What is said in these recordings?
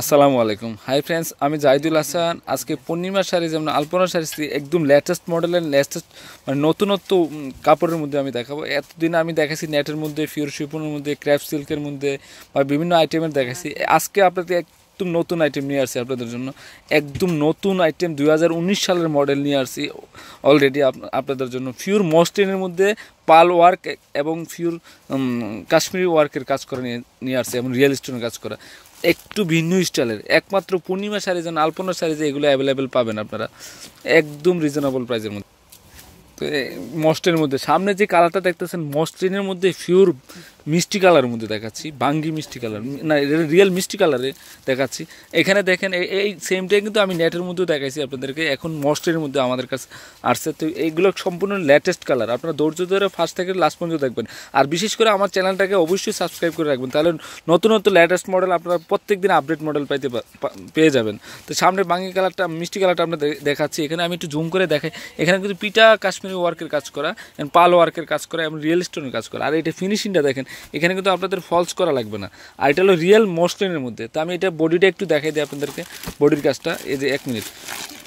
আসসালামু আলাইকুম hi friends আমি জাহিদুল হাসান আজকে পূর্ণিমার শাড়ি যেমন আলপনা শাড়ি একদম লেটেস্ট মডেলের লেটেস্ট মানে নতুনত্ব কাপড়ের মধ্যে আমি দেখাবো এতদিন আমি দেখেছি নেটের মধ্যে ফিওর শিপনের মধ্যে ক্র্যাপ সিল্কের মধ্যে বা বিভিন্ন আইটেমের দেখেছি আজকে আপনাদের একদম নতুন আইটেম নিয়ে আসছি আপনাদের জন্য একদম নতুন আইটেম দুই সালের মডেল নিয়ে আসছি অলরেডি আপনাদের জন্য ফিওর মস্টেনের মধ্যে পাল ওয়ার্ক এবং ফিউর কাশ্মীরি ওয়ার্কের কাজ করা নিয়ে নিয়ে আসছে এবং রিয়েল স্টোনের কাজ করা একটু ভিন্ন স্টাইলের একমাত্র পূর্ণিমা শাড়ি যেন আলপনা শাড়ি যে এগুলো অ্যাভেলেবেল পাবেন আপনারা একদম রিজনেবল প্রাইসের মধ্যে তো মস্টের মধ্যে সামনে যে কালারটা দেখতেছেন মসলিনের মধ্যে ফিউর মিষ্টি কালারের মধ্যে দেখাচ্ছি বাঙ্গি মিষ্টি কালার না রিয়েল মিষ্টি কালারে দেখাচ্ছি এখানে দেখেন এই সেমটাই কিন্তু আমি নেটের মধ্যেও দেখাইছি আপনাদেরকে এখন মস্টের মধ্যে আমাদের কাছে আসছে তো এইগুলো সম্পূর্ণ লেটেস্ট কালার আপনারা ধৈর্য ধরে ফার্স্ট থেকে লাস্ট পর্যন্ত দেখবেন আর বিশেষ করে আমার চ্যানেলটাকে অবশ্যই সাবস্ক্রাইব করে রাখবেন তাহলে নতুন নতুন লেটেস্ট মডেল আপনারা প্রত্যেক দিন আপডেট মডেল পাইতে পেয়ে যাবেন তো সামনে বাঙ্গি কালারটা মিষ্টি কালারটা আমরা দেখাচ্ছি এখানে আমি একটু জুম করে দেখাই এখানে কিন্তু পিটা কাশ্মীরি ওয়ার্কের কাজ করা পাল ওয়ার্কের কাজ করা এবং রিয়েল স্টোনের কাজ করা আর এটা ফিনিশিংটা দেখেন এখানে কিন্তু আপনাদের ফলস করা লাগবে না আর এটা হলো রিয়েল মসলিনের মধ্যে তো আমি এটা বডিটা একটু দেখাই দিই আপনাদেরকে বডির কাজটা এই যে এক মিনিট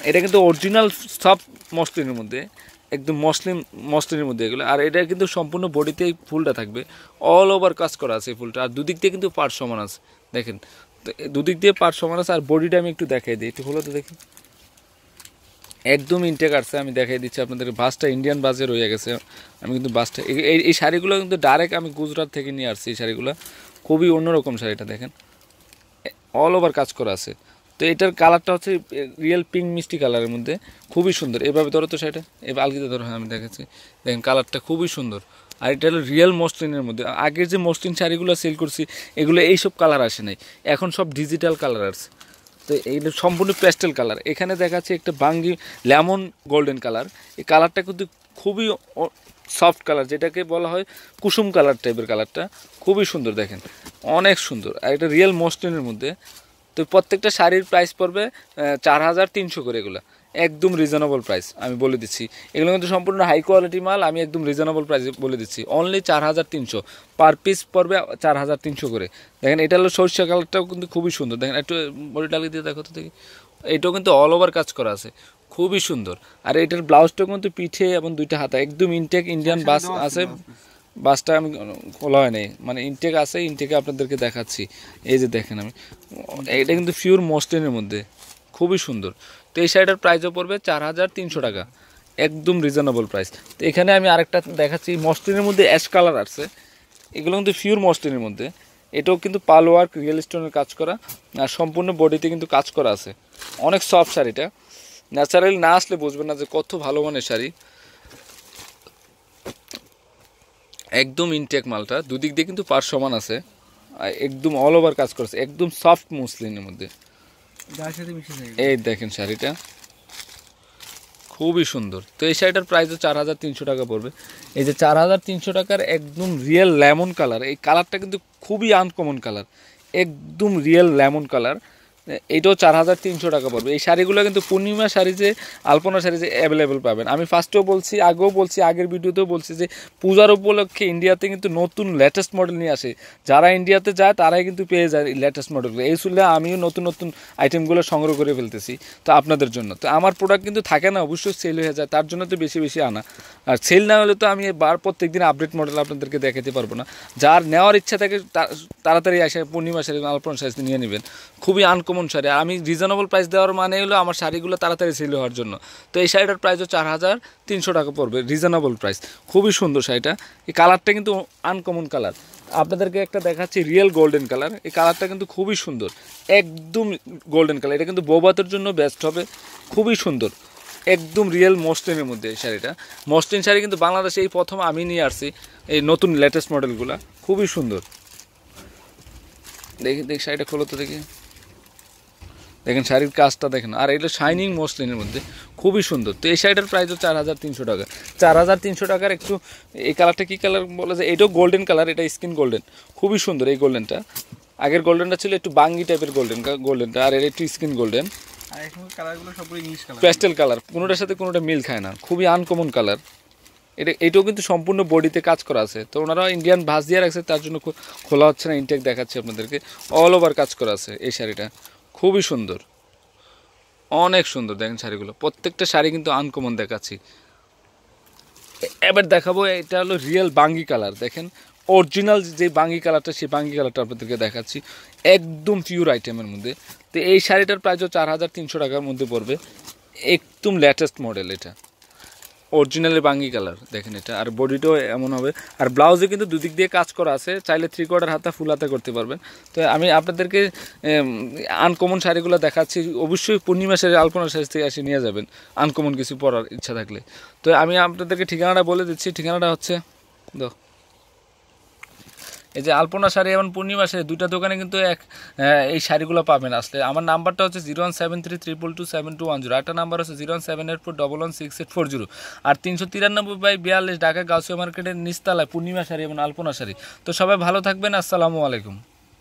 এটা কিন্তু অরিজিনাল সব মসলিনের মধ্যে একদম মসলিন মসলিনের মধ্যে এগুলো আর এটা কিন্তু সম্পূর্ণ বডিতে এই ফুলটা থাকবে অল ওভার কাজ করা আছে এই ফুলটা আর দুদিক দিয়ে কিন্তু পার সমান আছে দেখেন দুদিক দিয়ে পার সমান আছে আর বডিটা আমি একটু দেখাই দিই একটু হলো তো দেখি একদম ইনটেক আসছে আমি দেখাই দিচ্ছি আপনাদের বাসটা ইন্ডিয়ান বাসে রয়ে গেছে আমি কিন্তু বাসটা এই এই শাড়িগুলো কিন্তু ডাইরেক্ট আমি গুজরাট থেকে নিয়ে আসছি এই শাড়িগুলো খুবই অন্যরকম শাড়িটা দেখেন অল ওভার কাজ করা আছে তো এটার কালারটা হচ্ছে রিয়েল পিঙ্ক মিষ্টি কালারের মধ্যে খুবই সুন্দর এভাবে ধরো তো শাড়িটা এবার আলগিতে ধরো হ্যাঁ আমি দেখেছি দেখেন কালারটা খুবই সুন্দর আর এটা হলো রিয়েল মসলিনের মধ্যে আগের যে মসলিন শাড়িগুলো সেল করছি এগুলো এইসব কালার আসে নাই এখন সব ডিজিটাল কালার আসছে তো এইটা সম্পূর্ণ প্যাস্টেল কালার এখানে দেখাচ্ছে একটা বাঙ্গি লেমন গোল্ডেন কালার এই কালারটা কিন্তু খুবই সফট কালার যেটাকে বলা হয় কুসুম কালার টাইপের কালারটা খুবই সুন্দর দেখেন অনেক সুন্দর আর এটা রিয়েল মোস্টেনের মধ্যে তো প্রত্যেকটা শাড়ির প্রাইস পড়বে চার হাজার তিনশো করে এগুলো একদম রিজনেবল প্রাইস আমি বলে দিচ্ছি এগুলো কিন্তু সম্পূর্ণ হাই কোয়ালিটি মাল আমি একদম রিজনেবল প্রাইস বলে দিচ্ছি অনলি চার হাজার তিনশো পার পিস পড়বে চার হাজার তিনশো করে দেখেন এটা হলো সরষে কালারটাও কিন্তু খুবই সুন্দর দেখেন একটু বড়ি দিয়ে দেখো তো দেখি এটাও কিন্তু অল ওভার কাজ করা আছে খুবই সুন্দর আর এটার ব্লাউজটাও কিন্তু পিঠে এবং দুইটা হাতা একদম ইনটেক ইন্ডিয়ান বাস আছে বাসটা আমি খোলা হয় নাই মানে ইনটেক আছে ইনটেকে আপনাদেরকে দেখাচ্ছি এই যে দেখেন আমি এটা কিন্তু পিওর মসলিনের মধ্যে খুবই সুন্দর তো এই শাড়িটার প্রাইসও পড়বে চার হাজার তিনশো টাকা একদম রিজনেবল প্রাইস তো এখানে আমি আরেকটা দেখাচ্ছি মসলিনের মধ্যে অ্যাশ কালার আসছে এগুলো কিন্তু ফিউর মসলিনের মধ্যে এটাও কিন্তু পাল ওয়ার্ক রিয়েল স্টোনের কাজ করা আর সম্পূর্ণ বডিতে কিন্তু কাজ করা আছে অনেক সফট শাড়িটা ন্যাচারালি না আসলে বুঝবেন না যে কত ভালো মানের শাড়ি একদম ইনটেক মালটা দুদিক দিয়ে কিন্তু পার সমান আছে একদম অল ওভার কাজ করেছে একদম সফট মুসলিনের মধ্যে এই দেখেন শাড়িটা খুবই সুন্দর তো এই শাড়িটার প্রাইস চার হাজার তিনশো টাকা পড়বে এই যে চার হাজার তিনশো টাকার একদম রিয়েল লেমন কালার এই কালারটা কিন্তু খুবই আনকমন কালার একদম রিয়েল লেমন কালার এইটাও চার হাজার তিনশো টাকা পড়বে এই শাড়িগুলো কিন্তু পূর্ণিমা শাড়ি যে আলপনা শাড়ি যে অ্যাভেলেবেল পাবেন আমি ফার্স্টেও বলছি আগেও বলছি আগের ভিডিওতেও বলছি যে পূজার উপলক্ষে ইন্ডিয়াতে কিন্তু নতুন লেটেস্ট মডেল নিয়ে আসে যারা ইন্ডিয়াতে যায় তারাই কিন্তু পেয়ে যায় লেটেস্ট মডেলগুলো এই শুনলে আমিও নতুন নতুন আইটেমগুলো সংগ্রহ করে ফেলতেছি তো আপনাদের জন্য তো আমার প্রোডাক্ট কিন্তু থাকে না অবশ্যই সেল হয়ে যায় তার জন্য তো বেশি বেশি আনা আর সেল না হলে তো আমি বার প্রত্যেক দিন আপডেট মডেল আপনাদেরকে দেখাতে পারবো না যার নেওয়ার ইচ্ছা থাকে তাড়াতাড়ি আসে পূর্ণিমা শাড়ি আলপনা শাড়ি নিয়ে নেবেন খুবই আনকম আনকমন শাড়ি আর আমি রিজনেবল প্রাইস দেওয়ার মানে হলো আমার শাড়িগুলো তাড়াতাড়ি সেল হওয়ার জন্য তো এই শাড়িটার প্রাইসও চার হাজার তিনশো টাকা পড়বে রিজনেবল প্রাইস খুবই সুন্দর শাড়িটা এই কালারটা কিন্তু আনকমন কালার আপনাদেরকে একটা দেখাচ্ছি রিয়েল গোল্ডেন কালার এই কালারটা কিন্তু খুবই সুন্দর একদম গোল্ডেন কালার এটা কিন্তু বৌবাতের জন্য বেস্ট হবে খুবই সুন্দর একদম রিয়েল মসলিনের মধ্যে এই শাড়িটা মসলিন শাড়ি কিন্তু বাংলাদেশে এই প্রথম আমি নিয়ে আসছি এই নতুন লেটেস্ট মডেলগুলো খুবই সুন্দর দেখি দেখি শাড়িটা খোলো তো দেখি দেখেন শাড়ির কাজটা দেখেন আর এটা শাইনিং মসলিনের মধ্যে খুবই সুন্দর তো এই শাড়িটার প্রাইস হচ্ছে চার হাজার তিনশো টাকা চার হাজার তিনশো টাকার একটু এই কালারটা কী কালার বলে যে এটাও গোল্ডেন কালার এটা স্কিন গোল্ডেন খুবই সুন্দর এই গোল্ডেনটা আগের গোল্ডেনটা ছিল একটু বাঙ্গি টাইপের গোল্ডেন গোল্ডেনটা আর এর একটু স্কিন গোল্ডেন প্যাস্টেল কালার কোনোটার সাথে কোনোটা মিল খায় না খুবই আনকমন কালার এটা এটাও কিন্তু সম্পূর্ণ বডিতে কাজ করা আছে তো ওনারা ইন্ডিয়ান ভাস দিয়ে রাখছে তার জন্য খোলা হচ্ছে না ইনটেক দেখাচ্ছে আপনাদেরকে অল ওভার কাজ করা আছে এই শাড়িটা খুবই সুন্দর অনেক সুন্দর দেখেন শাড়িগুলো প্রত্যেকটা শাড়ি কিন্তু আনকমন দেখাচ্ছি এবার দেখাবো এটা হলো রিয়েল বাঙ্গি কালার দেখেন অরিজিনাল যে বাঙ্গি কালারটা সেই বাঙ্গি কালারটা আপনাদেরকে দেখাচ্ছি একদম পিওর আইটেমের মধ্যে তো এই শাড়িটার প্রাইসও চার হাজার তিনশো টাকার মধ্যে পড়বে একদম লেটেস্ট মডেল এটা অরিজিনালি বাঙ্গি কালার দেখেন এটা আর বডিটাও এমন হবে আর ব্লাউজে কিন্তু দুদিক দিয়ে কাজ করা আছে চাইলে থ্রি কোয়ার্টার হাতা ফুল হাতে করতে পারবেন তো আমি আপনাদেরকে আনকমন শাড়িগুলো দেখাচ্ছি অবশ্যই পূর্ণিমা শাড়ি আলপনা শাড়ি থেকে এসে নিয়ে যাবেন আনকমন কিছু পরার ইচ্ছা থাকলে তো আমি আপনাদেরকে ঠিকানাটা বলে দিচ্ছি ঠিকানাটা হচ্ছে দেখ এই যে আলপনা শাড়ি এবং পূর্ণিমা শাড়ি দুইটা দোকানে কিন্তু এক এই শাড়িগুলো পাবেন আসলে আমার নাম্বারটা হচ্ছে zero one seven three triple two seven two one zero একটা নাম্বার হচ্ছে zero one seven eight four double one six eight four zero আর তিনশো তিরানব্বই বাই বিয়াল্লিশ ঢাকা গাউসিয়া মার্কেটের নিস্তালায় পূর্ণিমা শাড়ি এবং আলপনা শাড়ি তো সবাই ভালো থাকবেন আসসালামু আলাইকুম